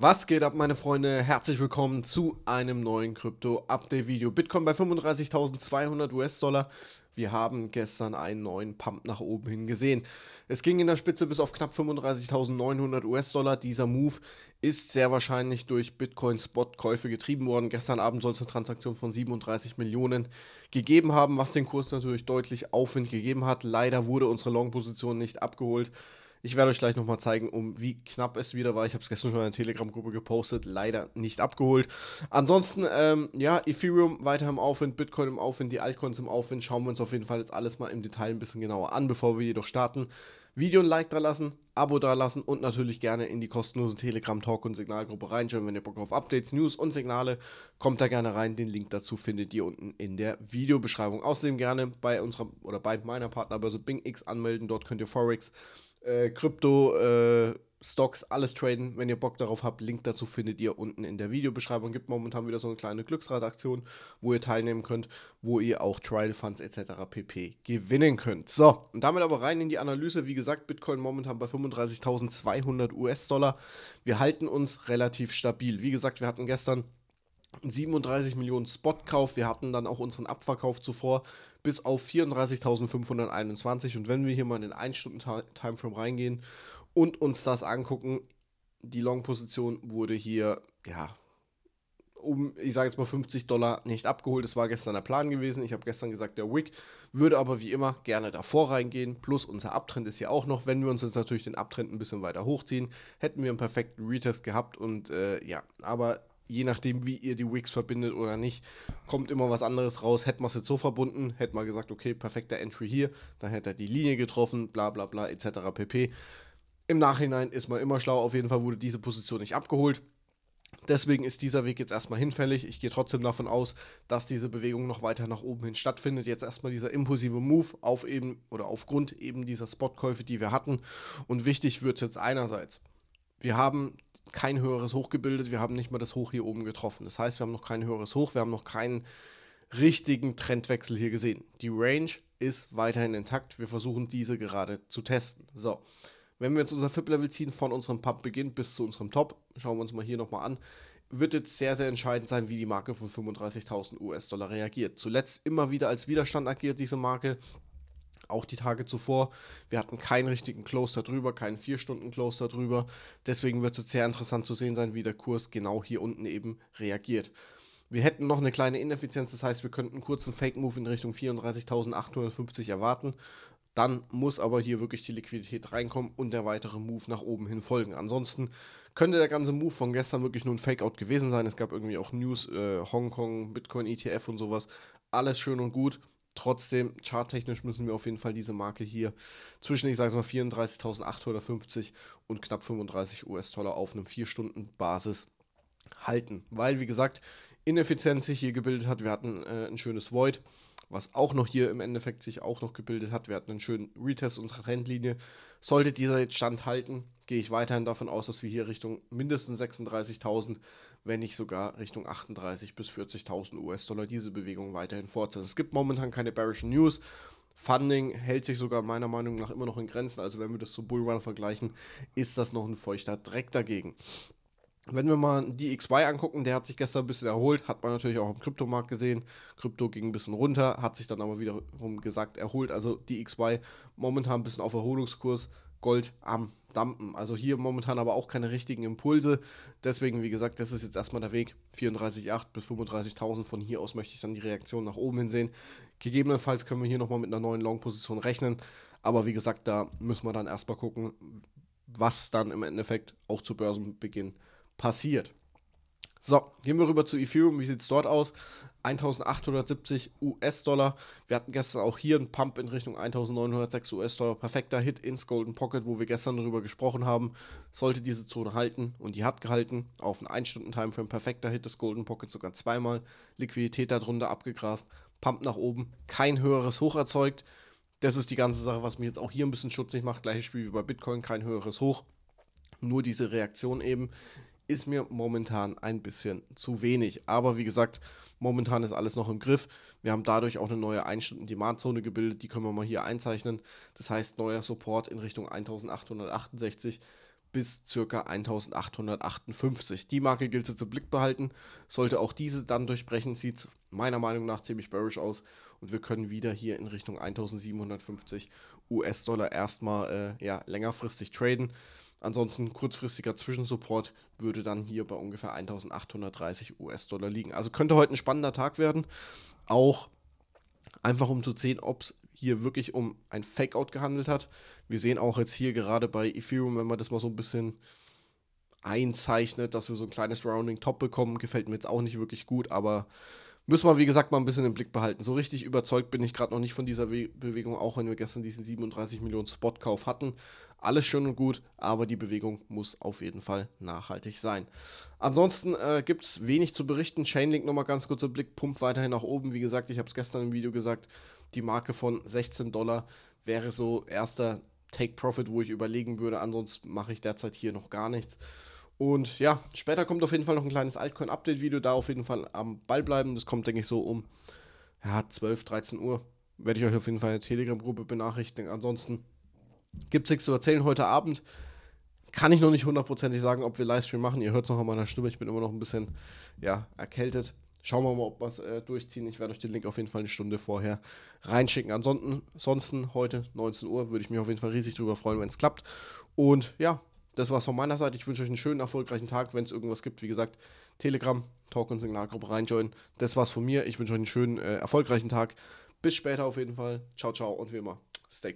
Was geht ab, meine Freunde? Herzlich willkommen zu einem neuen Krypto-Update-Video. Bitcoin bei 35.200 US-Dollar. Wir haben gestern einen neuen Pump nach oben hin gesehen. Es ging in der Spitze bis auf knapp 35.900 US-Dollar. Dieser Move ist sehr wahrscheinlich durch Bitcoin-Spot-Käufe getrieben worden. Gestern Abend soll es eine Transaktion von 37 Millionen gegeben haben, was den Kurs natürlich deutlich Aufwind gegeben hat. Leider wurde unsere Long-Position nicht abgeholt. Ich werde euch gleich nochmal zeigen, um wie knapp es wieder war. Ich habe es gestern schon in der Telegram-Gruppe gepostet, leider nicht abgeholt. Ansonsten, ähm, ja, Ethereum weiter im Aufwind, Bitcoin im Aufwind, die Altcoins im Aufwind. Schauen wir uns auf jeden Fall jetzt alles mal im Detail ein bisschen genauer an, bevor wir jedoch starten. Video und Like da lassen, Abo da lassen und natürlich gerne in die kostenlose Telegram Talk und Signalgruppe reinschauen, wenn ihr Bock auf Updates, News und Signale, kommt da gerne rein. Den Link dazu findet ihr unten in der Videobeschreibung. Außerdem gerne bei unserer oder bei meiner Partnerbörse BingX anmelden. Dort könnt ihr Forex äh, Krypto, äh, Stocks, alles traden. Wenn ihr Bock darauf habt, Link dazu findet ihr unten in der Videobeschreibung. Gibt momentan wieder so eine kleine Glücksradaktion, wo ihr teilnehmen könnt, wo ihr auch Trial Funds etc. pp. gewinnen könnt. So, und damit aber rein in die Analyse. Wie gesagt, Bitcoin momentan bei 35.200 US-Dollar. Wir halten uns relativ stabil. Wie gesagt, wir hatten gestern 37 Millionen Spotkauf. Wir hatten dann auch unseren Abverkauf zuvor bis auf 34.521. Und wenn wir hier mal in den 1-Stunden-Timeframe reingehen und uns das angucken, die Long-Position wurde hier, ja, um, ich sage jetzt mal 50 Dollar nicht abgeholt. Das war gestern der Plan gewesen. Ich habe gestern gesagt, der Wick würde aber wie immer gerne davor reingehen. Plus unser Abtrend ist hier auch noch. Wenn wir uns jetzt natürlich den Abtrend ein bisschen weiter hochziehen, hätten wir einen perfekten Retest gehabt. Und äh, ja, aber je nachdem, wie ihr die Wigs verbindet oder nicht, kommt immer was anderes raus. Hätten wir es jetzt so verbunden, hätten wir gesagt, okay, perfekter Entry hier, dann hätte er die Linie getroffen, bla bla bla, etc. pp. Im Nachhinein ist man immer schlau, auf jeden Fall wurde diese Position nicht abgeholt. Deswegen ist dieser Weg jetzt erstmal hinfällig. Ich gehe trotzdem davon aus, dass diese Bewegung noch weiter nach oben hin stattfindet. Jetzt erstmal dieser impulsive Move auf eben oder aufgrund eben dieser Spotkäufe, die wir hatten. Und wichtig wird es jetzt einerseits. Wir haben kein höheres Hoch gebildet. Wir haben nicht mal das Hoch hier oben getroffen. Das heißt, wir haben noch kein höheres Hoch. Wir haben noch keinen richtigen Trendwechsel hier gesehen. Die Range ist weiterhin intakt. Wir versuchen diese gerade zu testen. So, wenn wir jetzt unser FIP-Level ziehen von unserem Pump beginnt bis zu unserem Top, schauen wir uns mal hier nochmal an, wird jetzt sehr, sehr entscheidend sein, wie die Marke von 35.000 US-Dollar reagiert. Zuletzt immer wieder als Widerstand agiert diese Marke auch die Tage zuvor. Wir hatten keinen richtigen Close darüber, keinen 4-Stunden-Close darüber. Deswegen wird es sehr interessant zu sehen sein, wie der Kurs genau hier unten eben reagiert. Wir hätten noch eine kleine Ineffizienz, das heißt, wir könnten einen kurzen Fake-Move in Richtung 34.850 erwarten. Dann muss aber hier wirklich die Liquidität reinkommen und der weitere Move nach oben hin folgen. Ansonsten könnte der ganze Move von gestern wirklich nur ein Fake-Out gewesen sein. Es gab irgendwie auch News, äh, Hongkong, Bitcoin, ETF und sowas. Alles schön und gut. Trotzdem, charttechnisch müssen wir auf jeden Fall diese Marke hier zwischen, ich sage mal, 34.850 und knapp 35 US-Dollar auf einem 4-Stunden-Basis halten. Weil, wie gesagt, Ineffizienz sich hier gebildet hat. Wir hatten äh, ein schönes Void, was auch noch hier im Endeffekt sich auch noch gebildet hat. Wir hatten einen schönen Retest unserer Trendlinie. Sollte dieser jetzt standhalten, gehe ich weiterhin davon aus, dass wir hier Richtung mindestens 36.000, wenn nicht sogar Richtung 38 bis 40.000 US-Dollar diese Bewegung weiterhin fortsetzt. Es gibt momentan keine bearish News. Funding hält sich sogar meiner Meinung nach immer noch in Grenzen. Also wenn wir das zu Bullrun vergleichen, ist das noch ein feuchter Dreck dagegen. Wenn wir mal die XY angucken, der hat sich gestern ein bisschen erholt, hat man natürlich auch im Kryptomarkt gesehen. Krypto ging ein bisschen runter, hat sich dann aber wiederum gesagt erholt. Also die XY momentan ein bisschen auf Erholungskurs, Gold am Dampen. Also hier momentan aber auch keine richtigen Impulse. Deswegen, wie gesagt, das ist jetzt erstmal der Weg. 34,8 bis 35.000. Von hier aus möchte ich dann die Reaktion nach oben hin sehen. Gegebenenfalls können wir hier nochmal mit einer neuen Long-Position rechnen. Aber wie gesagt, da müssen wir dann erstmal gucken, was dann im Endeffekt auch zu Börsenbeginn passiert. So, gehen wir rüber zu Ethereum. Wie sieht es dort aus? 1870 US-Dollar. Wir hatten gestern auch hier einen Pump in Richtung 1906 US-Dollar. Perfekter Hit ins Golden Pocket, wo wir gestern darüber gesprochen haben. Sollte diese Zone halten und die hat gehalten. Auf einen 1-Stunden-Timeframe perfekter Hit des Golden Pocket sogar zweimal. Liquidität darunter abgegrast. Pump nach oben. Kein höheres Hoch erzeugt. Das ist die ganze Sache, was mich jetzt auch hier ein bisschen schutzig macht. Gleiches Spiel wie bei Bitcoin, kein höheres Hoch. Nur diese Reaktion eben ist mir momentan ein bisschen zu wenig. Aber wie gesagt, momentan ist alles noch im Griff. Wir haben dadurch auch eine neue 1-Stunden-Demand-Zone gebildet, die können wir mal hier einzeichnen. Das heißt, neuer Support in Richtung 1868 bis ca. 1858. Die Marke gilt es im Blick behalten. Sollte auch diese dann durchbrechen, sieht es meiner Meinung nach ziemlich bearish aus und wir können wieder hier in Richtung 1750 US-Dollar erstmal äh, ja, längerfristig traden. Ansonsten kurzfristiger Zwischensupport würde dann hier bei ungefähr 1830 US-Dollar liegen. Also könnte heute ein spannender Tag werden. Auch einfach um zu sehen, ob es hier wirklich um ein Fake-out gehandelt hat. Wir sehen auch jetzt hier gerade bei Ethereum, wenn man das mal so ein bisschen einzeichnet, dass wir so ein kleines Rounding Top bekommen, gefällt mir jetzt auch nicht wirklich gut, aber Müssen wir, wie gesagt, mal ein bisschen im Blick behalten. So richtig überzeugt bin ich gerade noch nicht von dieser We Bewegung, auch wenn wir gestern diesen 37 Millionen Spotkauf hatten. Alles schön und gut, aber die Bewegung muss auf jeden Fall nachhaltig sein. Ansonsten äh, gibt es wenig zu berichten. Chainlink nochmal ganz kurzer Blick, pumpt weiterhin nach oben. Wie gesagt, ich habe es gestern im Video gesagt, die Marke von 16 Dollar wäre so erster Take-Profit, wo ich überlegen würde. Ansonsten mache ich derzeit hier noch gar nichts. Und ja, später kommt auf jeden Fall noch ein kleines Altcoin-Update-Video, da auf jeden Fall am Ball bleiben. Das kommt, denke ich, so um ja, 12, 13 Uhr. Werde ich euch auf jeden Fall in der Telegram-Gruppe benachrichtigen. Ansonsten gibt es nichts zu erzählen heute Abend. Kann ich noch nicht hundertprozentig sagen, ob wir Livestream machen. Ihr hört es noch an meiner Stimme. Ich bin immer noch ein bisschen ja, erkältet. Schauen wir mal, ob wir es äh, durchziehen. Ich werde euch den Link auf jeden Fall eine Stunde vorher reinschicken. Ansonsten, ansonsten heute 19 Uhr würde ich mich auf jeden Fall riesig drüber freuen, wenn es klappt. Und ja, das war's von meiner Seite. Ich wünsche euch einen schönen, erfolgreichen Tag. Wenn es irgendwas gibt, wie gesagt, Telegram, Talk und Signalgruppe reinjoinen. Das war's von mir. Ich wünsche euch einen schönen, äh, erfolgreichen Tag. Bis später auf jeden Fall. Ciao, ciao und wie immer, stay